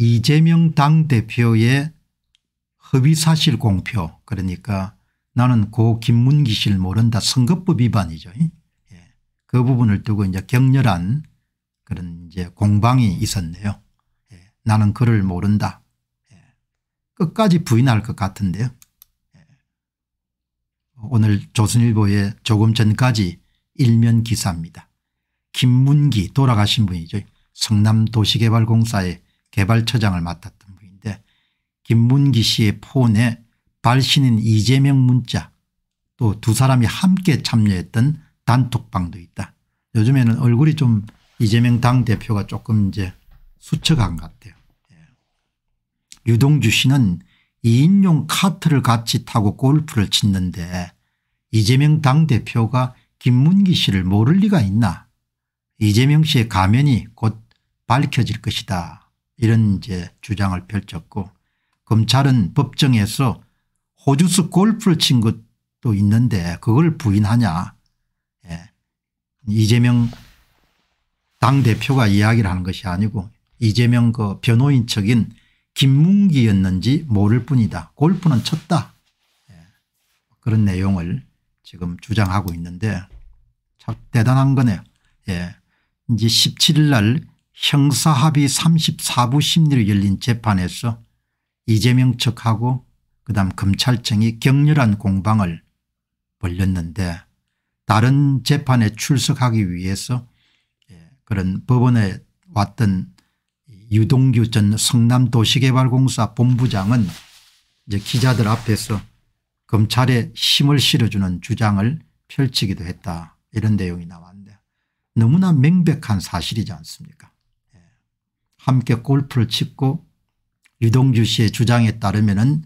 이재명 당대표의 허위사실 공표 그러니까 나는 고 김문기 씨를 모른다 선거법 위반이죠. 예. 그 부분을 두고 이제 격렬한 그런 이제 공방이 있었네요. 예. 나는 그를 모른다. 예. 끝까지 부인할 것 같은데요. 오늘 조선일보의 조금 전까지 일면 기사입니다. 김문기 돌아가신 분이죠. 성남도시개발공사의 개발처장을 맡았던 분인데 김문기 씨의 폰에 발신인 이재명 문자 또 두 사람이 함께 참여했던 단톡방도 있다. 요즘에는 얼굴이 좀 이재명 당대표가 조금 이제 수척한 것 같아요. 예. 유동주 씨는 2인용 카트를 같이 타고 골프를 치는데 이재명 당대표가 김문기 씨를 모를 리가 있나 이재명 씨의 가면이 곧 밝혀질 것이다 이런 이제 주장을 펼쳤고 검찰은 법정에서 호주스 골프를 친 것도 있는데 그걸 부인하냐 예. 이재명 당대표가 이야기를 하는 것이 아니고 이재명 그 변호인 측인 김문기였는지 모를 뿐이다. 골프는 쳤다. 예. 그런 내용을 지금 주장하고 있는데 참 대단한 거네요. 예. 이제 17일 날 형사합의 34부 심리로 열린 재판에서 이재명 측하고 그다음 검찰청이 격렬한 공방을 벌렸는데 다른 재판에 출석하기 위해서 예, 그런 법원에 왔던 유동규 전 성남도시개발공사 본부장은 이제 기자들 앞에서 검찰에 힘을 실어주는 주장을 펼치기도 했다 이런 내용이 나왔는데 너무나 명백한 사실이지 않습니까 함께 골프를 치고 유동주 씨의 주장에 따르면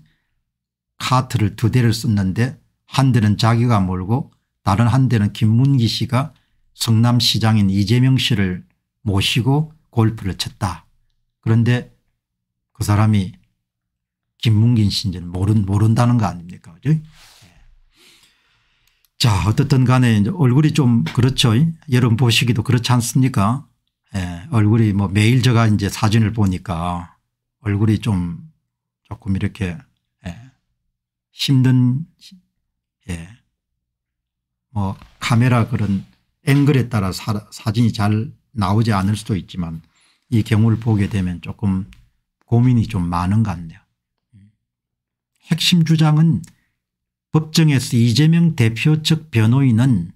카트를 두 대를 썼는데 한 대는 자기가 몰고 다른 한 대는 김문기 씨가 성남시장인 이재명 씨를 모시고 골프를 쳤다. 그런데 그 사람이 김문기 씨인지는 모른, 모른다는 거 아닙니까? 그죠? 예. 자 어떻든 간에 얼굴이 좀 그렇죠. 여러분 보시기도 그렇지 않습니까? 예, 얼굴이 뭐 매일 제가 이제 사진을 보니까 얼굴이 좀 조금 이렇게 예, 힘든 예, 뭐 카메라 그런 앵글에 따라 사, 사진이 잘 나오지 않을 수도 있지만 이 경우를 보게 되면 조금 고민이 좀 많은 것 같네요. 핵심 주장은 법정에서 이재명 대표 측 변호인은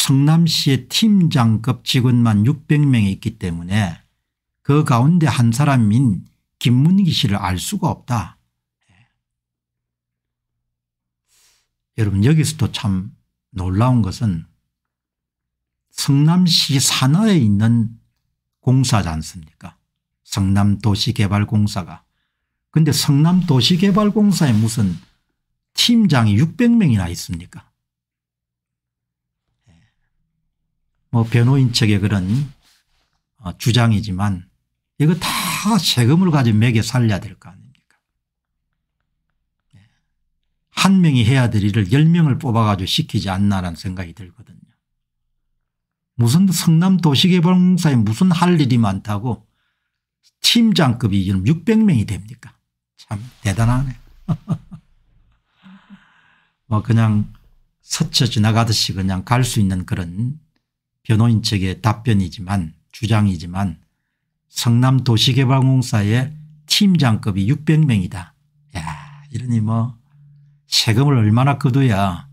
성남시의 팀장급 직원만 600명이 있기 때문에 그 가운데 한 사람인 김문기 씨를 알 수가 없다. 예. 여러분 여기서도 참 놀라운 것은 성남시 산하에 있는 공사지 않습니까 성남도시개발공사가. 근데 성남도시개발공사에 무슨 팀장이 600명이나 있습니까 뭐 변호인 측의 그런 어, 주장이지만 이거 다 세금을 가지고 매개 살려야 될 거 아닙니까 예. 한 명이 해야 될 일을 열명을 뽑아가지고 시키지 않나라는 생각이 들거든요. 무슨 성남 도시개발공사에 무슨 할 일이 많다고 팀장급이 600명이 됩니까 참 대단하네 뭐 그냥 스쳐 지나가듯이 그냥 갈 수 있는 그런 변호인 측의 답변이지만 주장이지만 성남도시개발공사의 팀장급이 600명이다. 야 이러니 뭐 세금을 얼마나 거둬야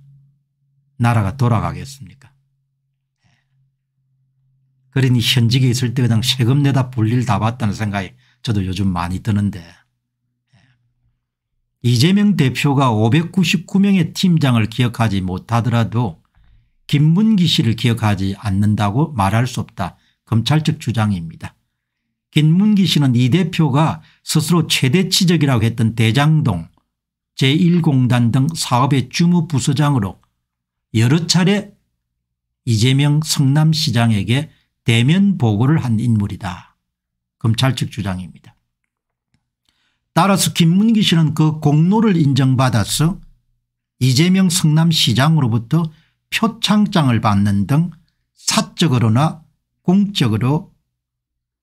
나라가 돌아가겠습니까 그러니 현직에 있을 때 그냥 세금 내다 볼일 다 봤다는 생각이 저도 요즘 많이 드는데 이재명 대표가 599명의 팀장을 기억하지 못하더라도 김문기 씨를 기억하지 않는다고 말할 수 없다. 검찰 측 주장입니다. 김문기 씨는 이 대표가 스스로 최대치적이라고 했던 대장동 제1공단 등 사업의 주무 부서장으로 여러 차례 이재명 성남시장에게 대면 보고를 한 인물이다. 검찰 측 주장입니다. 따라서 김문기 씨는 그 공로를 인정받아서 이재명 성남시장으로부터 표창장을 받는 등 사적으로나 공적으로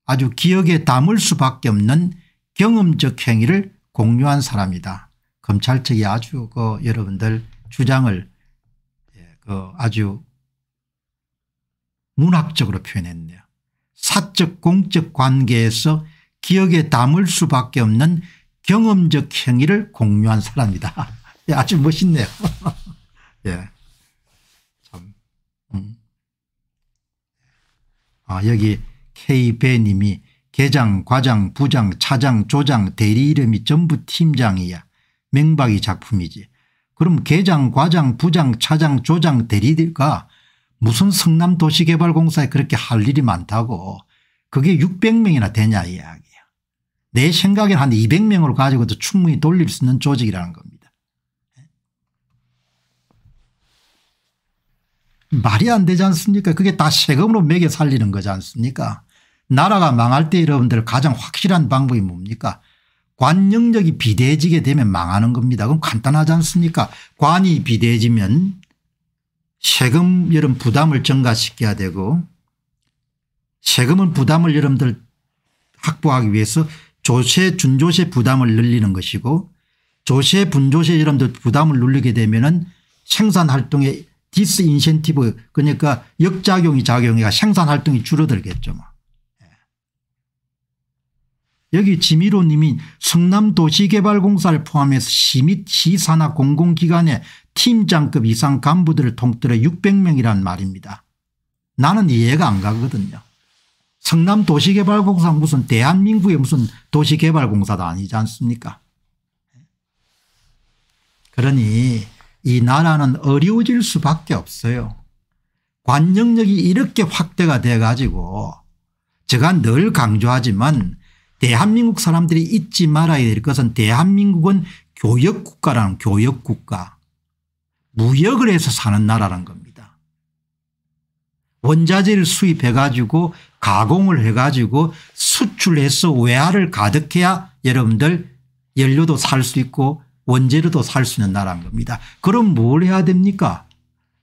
아주 기억에 담을 수밖에 없는 경험적 행위를 공유한 사람이다. 검찰 측이 아주 그 여러분들 주장을 예, 그 아주 문학적으로 표현했네요. 사적 공적 관계에서 기억에 담을 수밖에 없는 경험적 행위를 공유한 사람이다. 예, 아주 멋있네요. 예. 아, 여기 K배님이 계장 과장 부장 차장 조장 대리 이름이 전부 팀장이야. 명박이 작품이지. 그럼 계장 과장 부장 차장 조장 대리가 무슨 성남도시개발공사에 그렇게 할 일이 많다고 그게 600명이나 되냐 이야기야. 내 생각엔 한 200명으로 가지고도 충분히 돌릴 수 있는 조직이라는 겁니다. 말이 안 되지 않습니까 그게 다 세금으로 매겨 살리는 거지 않습니까 나라가 망할 때 여러분들 가장 확실한 방법이 뭡니까 관 영역이 비대해지게 되면 망하는 겁니다. 그럼 간단하지 않습니까 관이 비대해지면 세금 여러분 부담을 증가시켜야 되고 세금은 부담을 여러분들 확보하기 위해서 조세 준조세 부담을 늘리는 것이고 조세 분조세 여러분들 부담을 늘리게 되면 은 생산활동에 디스인센티브 그러니까 역작용이 작용해가 생산활동이 줄어들겠죠. 뭐. 예. 여기 지미로 님이 성남도시개발공사를 포함해서 시 및 시산하 공공기관의 팀장급 이상 간부들을 통틀어 600명이란 말입니다. 나는 이해가 안 가거든요. 성남도시개발공사 무슨 대한민국의 무슨 도시개발공사도 아니지 않습니까 그러니 이 나라는 어려워질 수밖에 없어요. 관영력이 이렇게 확대가 돼 가지고 제가 늘 강조하지만 대한민국 사람들이 잊지 말아야 될 것은 대한민국은 교역국가라는 교역국가 무역을 해서 사는 나라라는 겁니다. 원자재를 수입해 가지고 가공을 해 가지고 수출해서 외화를 가득해야 여러분들 연료도 살 수 있고 원재료도 살 수 있는 나라인 겁니다. 그럼 뭘 해야 됩니까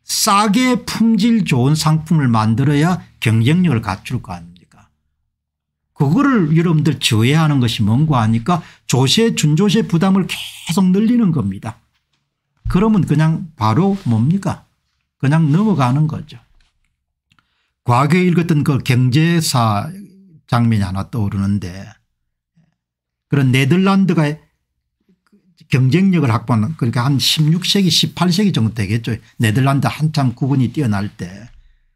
싸게 품질 좋은 상품을 만들어야 경쟁력을 갖출 거 아닙니까 그거를 여러분들 저해하는 것이 뭔고 하니까 조세 준조세 부담을 계속 늘리는 겁니다. 그러면 그냥 바로 뭡니까 그냥 넘어가는 거죠. 과거에 읽었던 그 경제사 장면이 하나 떠오르는데 그런 네덜란드가 경쟁력을 확보하는 그러니까 한 16세기 18세기 정도 되겠죠. 네덜란드 한참 구분이 뛰어날 때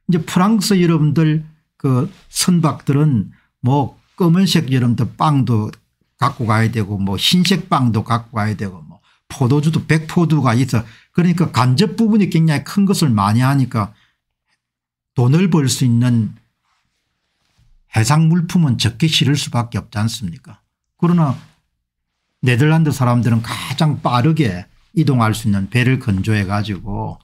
이제 프랑스 여러분들 그 선박들은 뭐 검은색 여러분들 빵도 갖고 가야 되고 뭐 흰색 빵도 갖고 가야 되고 뭐 포도주도 백포도가 있어 그러니까 간접 부분이 굉장히 큰 것을 많이 하니까 돈을 벌 수 있는 해상 물품은 적게 실을 수밖에 없지 않습니까 그러나 네덜란드 사람들은 가장 빠르게 이동할 수 있는 배를 건조해 가지고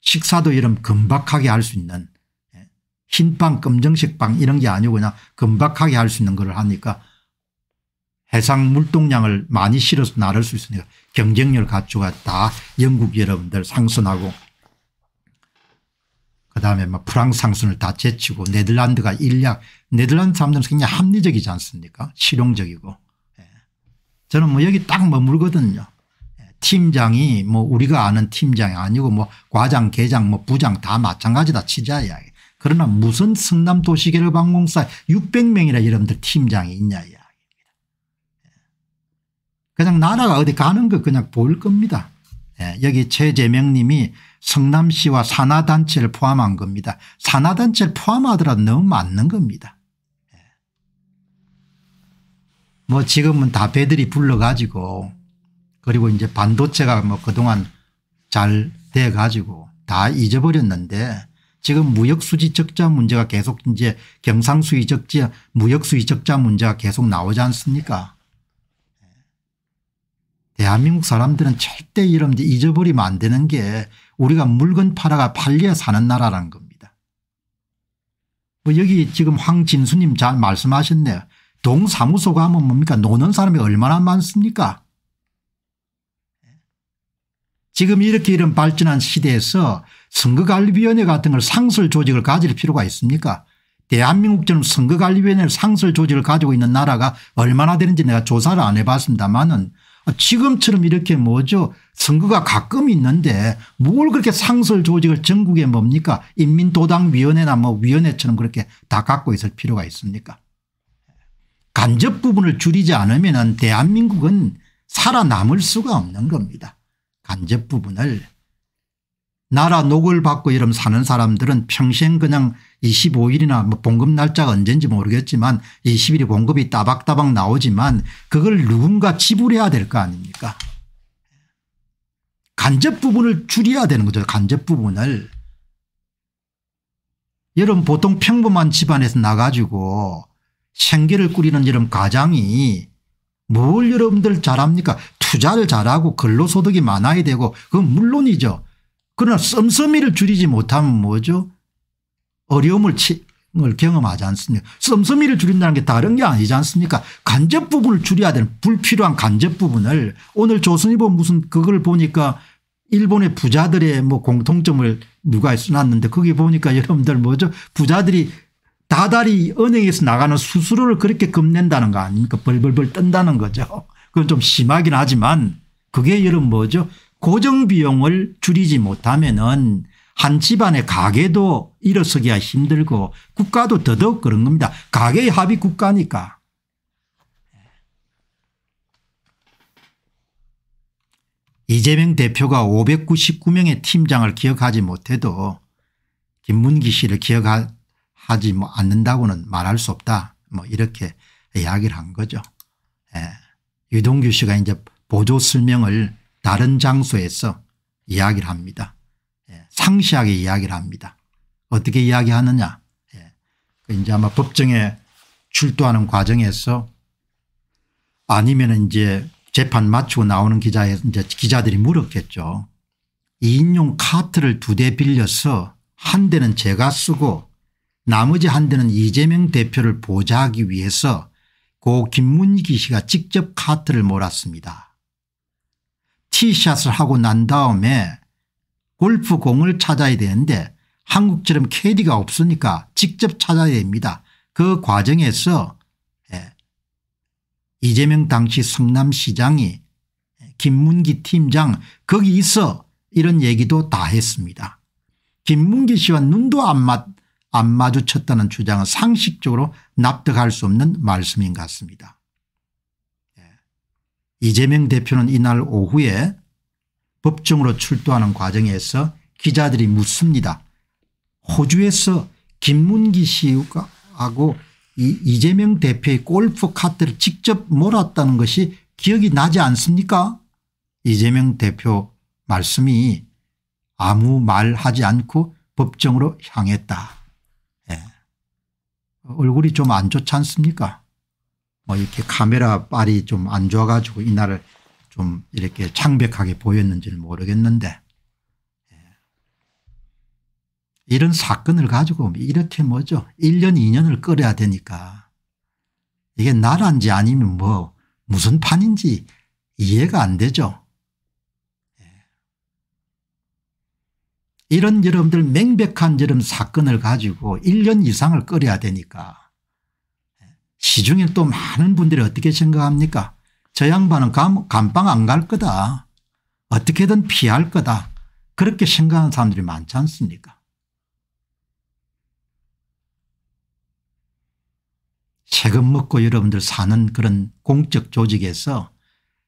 식사도 이런 금박하게 할 수 있는 예, 흰빵 검정색빵 이런 게 아니고 그냥 금박하게 할 수 있는 걸 하니까 해상 물동량을 많이 실어서 나를 수 있으니까 경쟁력 을 가축가 다 영국 여러분들 상선하고 그다음에 막 프랑스 상선을 다 제치고 네덜란드가 일약 네덜란드 사람들은 굉장히 합리적이지 않습니까 실용적이고 저는 뭐 여기 딱 머물거든요. 예, 팀장이 뭐 우리가 아는 팀장이 아니고 뭐 과장, 계장, 뭐 부장 다 마찬가지다 치자 이야기. 그러나 무슨 성남 도시개발 방공사 600명이라 여러분들 팀장이 있냐 이야기입니다. 예. 그냥 나라가 어디 가는 거 그냥 볼 겁니다. 예, 여기 최재명 님이 성남시와 산하단체를 포함한 겁니다. 산하단체를 포함하더라도 너무 맞는 겁니다. 뭐 지금은 다 배들이 불러가지고 그리고 이제 반도체가 뭐 그동안 잘돼 가지고 다 잊어버렸는데 지금 무역수지 적자 문제가 계속 이제 경상수지 적자 무역수지 적자 문제가 계속 나오지 않습니까 대한민국 사람들은 절대 이런 데 잊어버리면 안 되는 게 우리가 물건 팔아가 팔려 사는 나라라는 겁니다. 뭐 여기 지금 황진수님 잘 말씀하셨네요. 동사무소 가면 뭡니까 노는 사람이 얼마나 많습니까 지금 이렇게 이런 발전한 시대에서 선거관리위원회 같은 걸 상설 조직을 가질 필요가 있습니까 대한민국처럼 선거관리위원회 상설 조직을 가지고 있는 나라가 얼마나 되는지 내가 조사를 안해봤습니다마는 지금처럼 이렇게 뭐죠 선거가 가끔 있는데 뭘 그렇게 상설 조직을 전국에 뭡니까 인민도당위원회나 뭐 위원회처럼 그렇게 다 갖고 있을 필요가 있습니까 간접 부분을 줄이지 않으면 대한민국은 살아남을 수가 없는 겁니다. 간접 부분을 나라 녹을 받고 이런 사는 사람들은 평생 그냥 25일이나 뭐 봉급 날짜가 언젠지 모르겠지만 20일이 봉급이 따박따박 나오지만 그걸 누군가 지불해야 될 거 아닙니까 간접 부분을 줄여야 되는 거죠 간접 부분을 여러분 보통 평범한 집안에서 나가지고 생계를 꾸리는 이런 과장이뭘 여러분들 잘합니까 투자를 잘하고 근로소득이 많아야 되고 그건 물론이죠. 그러나 썸썸이를 줄이지 못하면 뭐죠 어려움을 치, 경험하지 않습니까 썸썸이를 줄인다는 게 다른 게 아니지 않습니까 간접 부분을 줄여야 되는 불필요한 간접 부분을 오늘 조선일보 무슨 그걸 보니까 일본의 부자들의 뭐 공통점을 누가 써놨는데 거기 보니까 여러분들 뭐죠 부자들이 다달이 은행에서 나가는 수수료를 그렇게 겁낸다는 거 아닙니까 그 벌벌벌 뜬다는 거죠. 그건 좀 심하긴 하지만 그게 여러 뭐죠 고정비용을 줄이지 못하면 은한 집안의 가게도 일어서기가 힘들고 국가도 더더욱 그런 겁니다. 가게의 합이 국가니까. 이재명 대표가 599명의 팀장을 기억하지 못해도 김문기 씨를 기억할 하지 뭐 않는다고는 말할 수 없다. 뭐 이렇게 이야기를 한 거죠. 예. 유동규 씨가 이제 보조 설명을 다른 장소에서 이야기를 합니다. 예. 상시하게 이야기를 합니다. 어떻게 이야기하느냐. 예. 그 이제 아마 법정에 출두하는 과정에서 아니면 이제 재판 마치고 나오는 기자에 이제 기자들이 물었겠죠. 2인용 카트를 두 대 빌려서 한 대는 제가 쓰고 나머지 한 대는 이재명 대표를 보좌하기 위해서 고 김문기 씨가 직접 카트를 몰았습니다. 티샷을 하고 난 다음에 골프공을 찾아야 되는데 한국처럼 캐디가 없으니까 직접 찾아야 됩니다. 그 과정에서 예, 이재명 당시 성남시장이 예, 김문기 팀장 거기 있어 이런 얘기도 다 했습니다. 김문기 씨와 눈도 안맞다 안 마주쳤다는 주장은 상식적으로 납득할 수 없는 말씀인 것 같습니다. 예. 이재명 대표는 이날 오후에 법정으로 출두하는 과정에서 기자들이 묻습니다. 호주에서 김문기 씨하고 이재명 대표의 골프 카트를 직접 몰았다는 것이 기억이 나지 않습니까 이재명 대표 말씀이 아무 말하지 않고 법정으로 향했다. 얼굴이 좀 안 좋지 않습니까? 뭐 이렇게 카메라 빨이 좀 안 좋아 가지고 이날을 좀 이렇게 창백하게 보였는지는 모르겠는데 예. 이런 사건을 가지고 이렇게 뭐죠 1년 2년을 끓여야 되니까 이게 나라지 아니면 뭐 무슨 판인지 이해가 안 되죠. 이런 여러분들 맹백한 여름 사건을 가지고 1년 이상을 끓여야 되니까 시중에 또 많은 분들이 어떻게 생각합니까 저 양반은 감, 감방 안 갈 거다 어떻게든 피할 거다 그렇게 생각하는 사람들이 많지 않습니까 세금 먹고 여러분들 사는 그런 공적 조직에서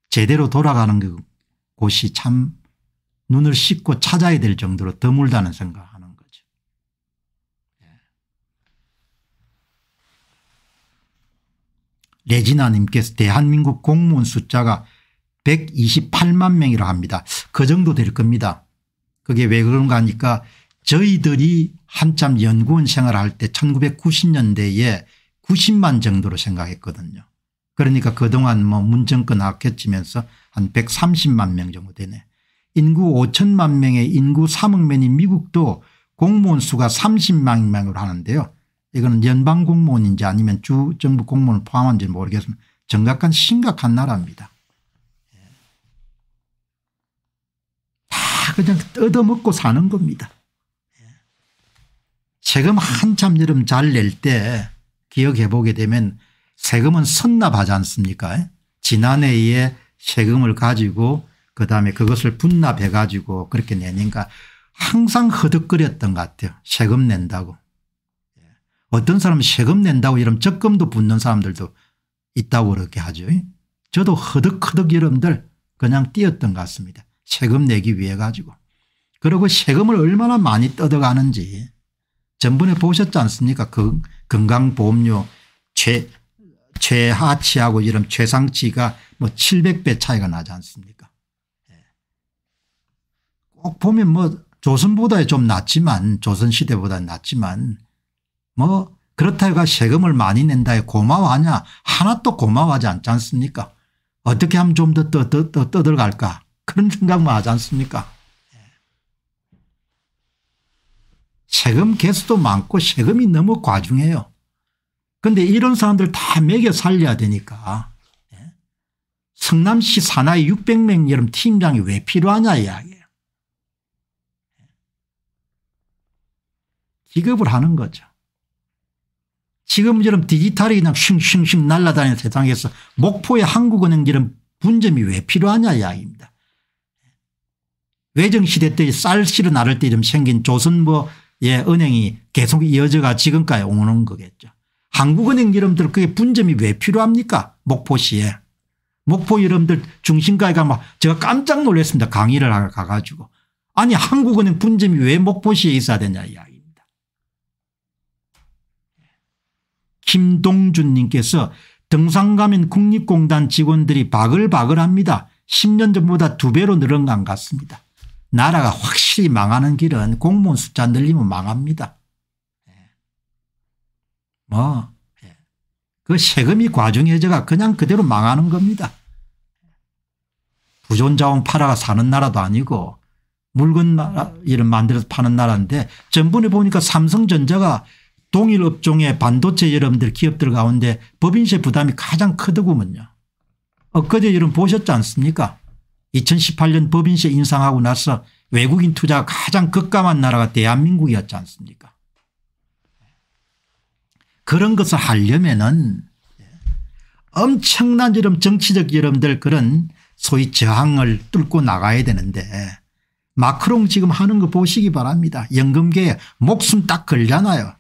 제대로 돌아가는 그 곳이 참 눈을 씻고 찾아야 될 정도로 드물다는 생각하는 거죠. 예. 레지나님께서 대한민국 공무원 숫자가 128만 명이라 합니다. 그 정도 될 겁니다. 그게 왜 그런가 하니까 저희들이 한참 연구원 생활할 때 1990년대에 90만 정도로 생각했거든요. 그러니까 그동안 뭐 문정권 악해지면서 한 130만 명 정도 되네. 인구 5천만 명의 인구 3억 명인 미국도 공무원 수가 30만 명으로 하는데요. 이거는 연방 공무원인지 아니면 주 정부 공무원을 포함한지 모르겠습니다. 정각한 심각한 나라입니다. 다 그냥 뜯어먹고 사는 겁니다. 세금 한참 여름 잘 낼 때 기억해 보게 되면 세금은 선납하지 않습니까 지난해에 세금을 가지고 그다음에 그것을 분납해 가지고 그렇게 내니까 항상 허덕거렸던 것 같아요. 세금 낸다고. 예. 어떤 사람은 세금 낸다고 이러면 적금도 붙는 사람들도 있다고 그렇게 하죠. 저도 허덕허덕 여러분들 그냥 뛰었던 것 같습니다. 세금 내기 위해 가지고. 그리고 세금을 얼마나 많이 뜯어가는지 전번에 보셨지 않습니까 그 건강보험료 최, 최하치하고 이런 최상치가 뭐 700배 차이가 나지 않습니까 보면 뭐 조선보다 좀 낫지만 조선시대보다 낫지만 뭐 그렇다 해가 세금을 많이 낸다에 고마워하냐 하나도 고마워하지 않지 않습니까 어떻게 하면 좀 더 떠들어갈까 그런 생각만 하지 않습니까 예. 세금 개수도 많고 세금이 너무 과중해요. 그런데 이런 사람들 다 먹여 살려야 되니까 예. 성남시 산하의 600명 여름 팀장이 왜 필요하냐 이야기 기급을 하는 거죠. 지금처럼 디지털이 그냥 슝슝슝 날아다니는 세상에서 목포의 한국은행처럼 분점이 왜 필요하냐 이야기입니다. 외정시대 때쌀 실어 나를 때좀 생긴 조선부의 은행이 계속 이어져가 지금까지 오는 거겠죠. 한국은행 이름들 그게 분점이 왜 필요합니까 목포시에. 목포 이름들 중심가에 가면 제가 깜짝 놀랐습니다. 강의를 가가지고. 아니 한국은행 분점이 왜 목포시에 있어야 되냐 이야기. 김동준 님께서 등산 가면 국립공단 직원들이 바글바글합니다. 10년 전보다 두 배로 늘은 것 같습니다. 나라가 확실히 망하는 길은 공무원 숫자 늘리면 망합니다. 예. 뭐, 예. 그 세금이 과중해져가 그냥 그대로 망하는 겁니다. 부존자원 팔아가 사는 나라도 아니고 물건 나라, 이런 만들어서 파는 나라인데 전번에 보니까 삼성전자가 동일 업종의 반도체 여러분들 기업들 가운데 법인세 부담이 가장 크더구먼요. 엊그제 여러분 보셨지 않습니까 2018년 법인세 인상하고 나서 외국인 투자가 가장 급감한 나라가 대한민국이었지 않습니까 그런 것을 하려면은 엄청난 여름 정치적 여러분들 그런 소위 저항을 뚫고 나가야 되는데 마크롱 지금 하는 거 보시기 바랍니다. 연금계에 목숨 딱 걸잖아요.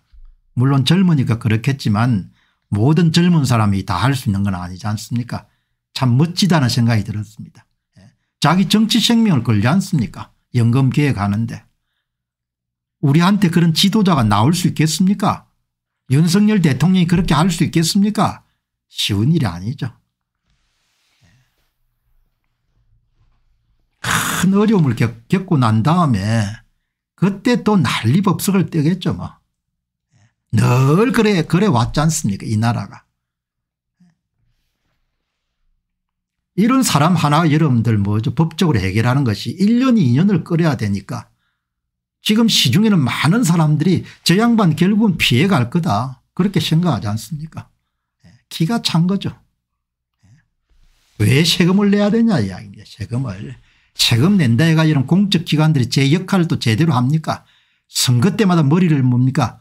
물론 젊으니까 그렇겠지만 모든 젊은 사람이 다 할 수 있는 건 아니지 않습니까 참 멋지다는 생각이 들었습니다. 예. 자기 정치 생명을 걸지 않습니까 연금 계획하는데 우리한테 그런 지도자가 나올 수 있겠습니까 윤석열 대통령이 그렇게 할 수 있겠습니까 쉬운 일이 아니죠. 예. 큰 어려움을 겪, 고난 다음에 그때 또 난리법석을 떼겠죠 뭐. 늘 그래 그래 왔지 않습니까 이 나라가. 이런 사람 하나 여러분들 뭐죠 법적으로 해결하는 것이 1년 2년을 끓여야 되니까 지금 시중에는 많은 사람들이 저 양반 결국은 피해갈 거다 그렇게 생각하지 않습니까 예, 기가 찬 거죠. 예. 왜 세금을 내야 되냐 이야기입니다. 세금을. 세금 낸다 해가 이런 공적기관들이 제 역할을 또 제대로 합니까 선거 때마다 머리를 뭡니까